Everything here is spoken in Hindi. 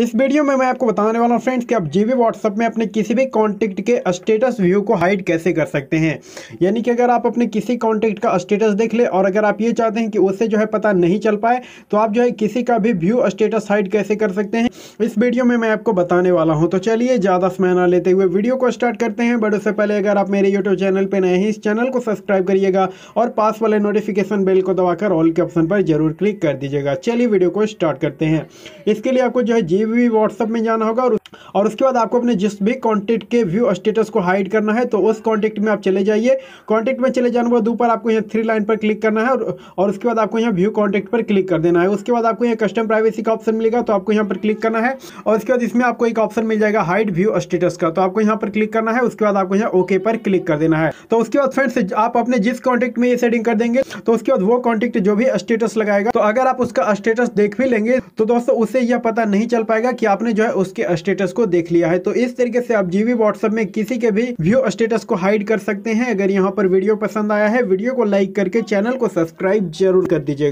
इस वीडियो में मैं आपको बताने वाला हूँ फ्रेंड्स कि आप जीवी व्हाट्सअप में अपने किसी भी कॉन्टेक्ट के स्टेटस व्यू को हाइड कैसे कर सकते हैं यानी कि अगर आप अपने किसी कॉन्टेक्ट का स्टेटस देख ले और अगर आप ये चाहते हैं कि उससे जो है पता नहीं चल पाए तो आप जो है किसी का भी व्यू स्टेटस हाइड कैसे कर सकते हैं इस वीडियो में मैं आपको बताने वाला हूँ तो चलिए ज़्यादा समय ना लेते हुए वीडियो को स्टार्ट करते हैं बट उससे पहले अगर आप मेरे यूट्यूब चैनल पर नए हैं इस चैनल को सब्सक्राइब करिएगा और पास वाले नोटिफिकेशन बेल को दबाकर ऑल के ऑप्शन पर जरूर क्लिक कर दीजिएगा चलिए वीडियो को स्टार्ट करते हैं इसके लिए आपको जो है जी भी व्हाट्सअप में जाना होगा और और उसके बाद आपको अपने जिस भी कॉन्टेक्ट के व्यू स्टेटस को हाइड करना है तो उस कॉन्टेक्ट में आप चले जाइए कॉन्टेक्ट में चले जाने के बाद ऊपर आपको यहाँ थ्री लाइन पर क्लिक करना है और, और उसके बाद आपको यहाँ व्यू कॉन्टेक्ट पर क्लिक कर देना है उसके बाद आपको यहाँ कस्टम प्राइवेसी का ऑप्शन मिलेगा तो आपको यहाँ पर क्लिक करना है और उसके बाद इसमें आपको एक ऑप्शन मिल जाएगा हाइड व्यू स्टेटस का तो आपको यहाँ पर क्लिक करना है उसके बाद आपको यहाँ ओके पर क्लिक कर देना है तो उसके बाद फ्रेंड्स आप अपने जिस कॉन्टेक्ट में ये सेटिंग कर देंगे तो उसके बाद वो कॉन्टेक्ट जो भी स्टेटस लगाएगा तो अगर आप उसका स्टेटस देख भी लेंगे तो दोस्तों उसे यह पता नहीं चल पाएगा कि आपने जो है उसके स्टेटस स्टेटस को देख लिया है तो इस तरीके से आप जीवी व्हाट्सएप में किसी के भी व्यू स्टेटस को हाइड कर सकते हैं अगर यहाँ पर वीडियो पसंद आया है वीडियो को लाइक करके चैनल को सब्सक्राइब जरूर कर दीजिएगा